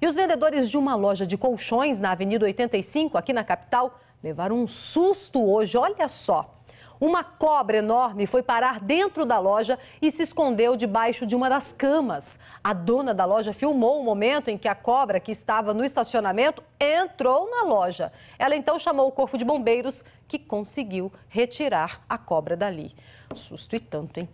E os vendedores de uma loja de colchões na Avenida 85, aqui na capital, levaram um susto hoje, olha só. Uma cobra enorme foi parar dentro da loja e se escondeu debaixo de uma das camas. A dona da loja filmou o momento em que a cobra, que estava no estacionamento, entrou na loja. Ela então chamou o corpo de bombeiros, que conseguiu retirar a cobra dali. Susto e tanto, hein?